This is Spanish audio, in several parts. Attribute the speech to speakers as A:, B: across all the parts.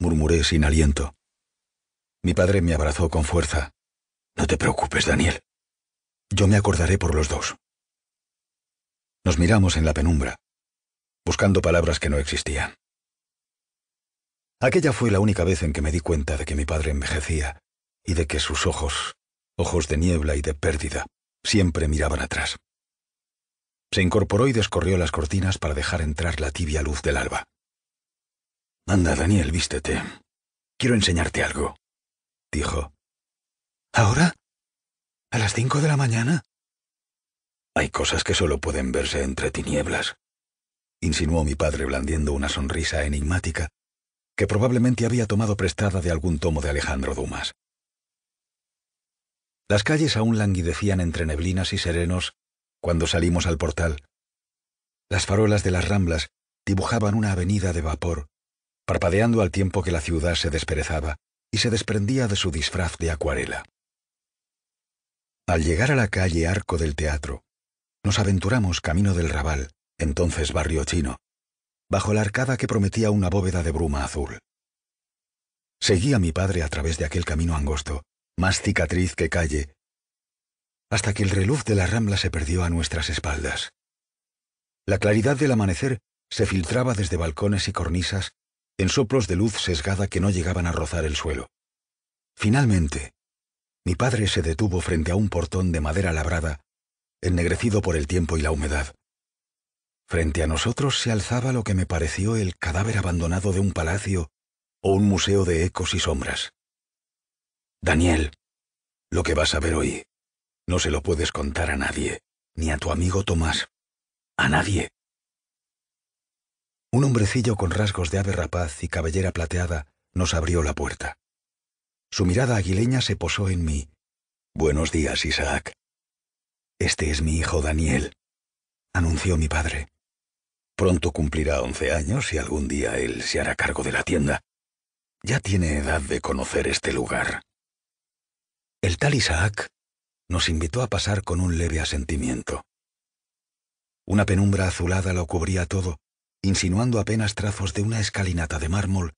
A: murmuré sin aliento. Mi padre me abrazó con fuerza. No te preocupes, Daniel. Yo me acordaré por los dos. Nos miramos en la penumbra, buscando palabras que no existían. Aquella fue la única vez en que me di cuenta de que mi padre envejecía y de que sus ojos, ojos de niebla y de pérdida, siempre miraban atrás. Se incorporó y descorrió las cortinas para dejar entrar la tibia luz del alba. Anda, Daniel, vístete. Quiero enseñarte algo, dijo. ¿Ahora? ¿A las cinco de la mañana? Hay cosas que solo pueden verse entre tinieblas, insinuó mi padre blandiendo una sonrisa enigmática que probablemente había tomado prestada de algún tomo de Alejandro Dumas. Las calles aún languidecían entre neblinas y serenos cuando salimos al portal. Las farolas de las ramblas dibujaban una avenida de vapor parpadeando al tiempo que la ciudad se desperezaba y se desprendía de su disfraz de acuarela. Al llegar a la calle Arco del Teatro, nos aventuramos camino del Raval, entonces barrio chino, bajo la arcada que prometía una bóveda de bruma azul. Seguí a mi padre a través de aquel camino angosto, más cicatriz que calle, hasta que el reluz de la rambla se perdió a nuestras espaldas. La claridad del amanecer se filtraba desde balcones y cornisas en soplos de luz sesgada que no llegaban a rozar el suelo. Finalmente, mi padre se detuvo frente a un portón de madera labrada, ennegrecido por el tiempo y la humedad. Frente a nosotros se alzaba lo que me pareció el cadáver abandonado de un palacio o un museo de ecos y sombras. Daniel, lo que vas a ver hoy, no se lo puedes contar a nadie, ni a tu amigo Tomás, a nadie. Un hombrecillo con rasgos de ave rapaz y cabellera plateada nos abrió la puerta. Su mirada aguileña se posó en mí. Buenos días, Isaac. Este es mi hijo Daniel, anunció mi padre. Pronto cumplirá once años y algún día él se hará cargo de la tienda. Ya tiene edad de conocer este lugar. El tal Isaac nos invitó a pasar con un leve asentimiento. Una penumbra azulada lo cubría todo insinuando apenas trazos de una escalinata de mármol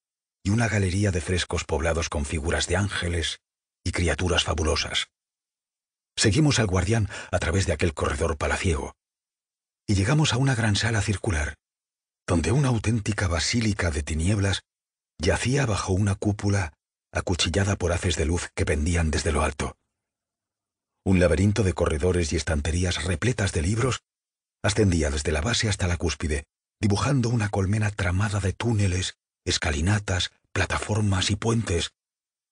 A: y una galería de frescos poblados con figuras de ángeles y criaturas fabulosas. Seguimos al guardián a través de aquel corredor palaciego y llegamos a una gran sala circular, donde una auténtica basílica de tinieblas yacía bajo una cúpula acuchillada por haces de luz que pendían desde lo alto. Un laberinto de corredores y estanterías repletas de libros ascendía desde la base hasta la cúspide, dibujando una colmena tramada de túneles, escalinatas, plataformas y puentes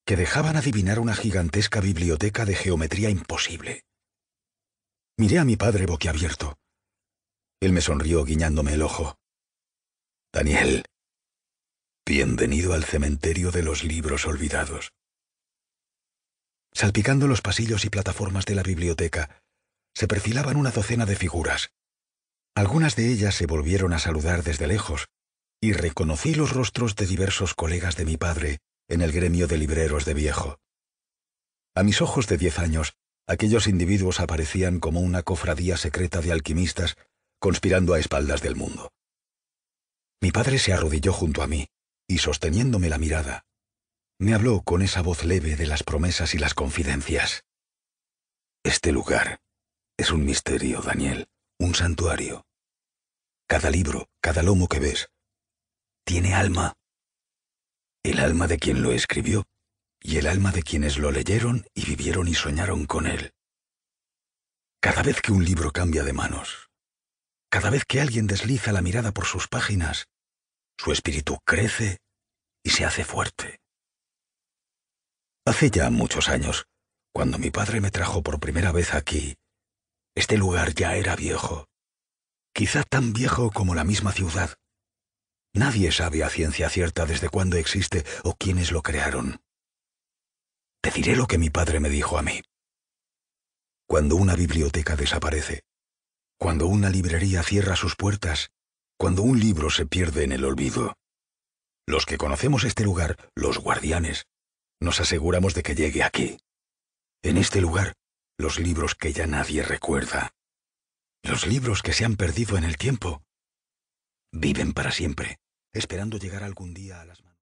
A: que dejaban adivinar una gigantesca biblioteca de geometría imposible. Miré a mi padre boquiabierto. Él me sonrió guiñándome el ojo. Daniel, bienvenido al cementerio de los libros olvidados. Salpicando los pasillos y plataformas de la biblioteca, se perfilaban una docena de figuras. Algunas de ellas se volvieron a saludar desde lejos, y reconocí los rostros de diversos colegas de mi padre en el gremio de libreros de viejo. A mis ojos de diez años, aquellos individuos aparecían como una cofradía secreta de alquimistas conspirando a espaldas del mundo. Mi padre se arrodilló junto a mí y, sosteniéndome la mirada, me habló con esa voz leve de las promesas y las confidencias. Este lugar es un misterio, Daniel un santuario. Cada libro, cada lomo que ves, tiene alma. El alma de quien lo escribió y el alma de quienes lo leyeron y vivieron y soñaron con él. Cada vez que un libro cambia de manos, cada vez que alguien desliza la mirada por sus páginas, su espíritu crece y se hace fuerte. Hace ya muchos años, cuando mi padre me trajo por primera vez aquí, este lugar ya era viejo, quizá tan viejo como la misma ciudad. Nadie sabe a ciencia cierta desde cuándo existe o quiénes lo crearon. Te diré lo que mi padre me dijo a mí. Cuando una biblioteca desaparece, cuando una librería cierra sus puertas, cuando un libro se pierde en el olvido, los que conocemos este lugar, los guardianes, nos aseguramos de que llegue aquí. En este lugar los libros que ya nadie recuerda, los libros que se han perdido en el tiempo, viven para siempre, esperando llegar algún día a las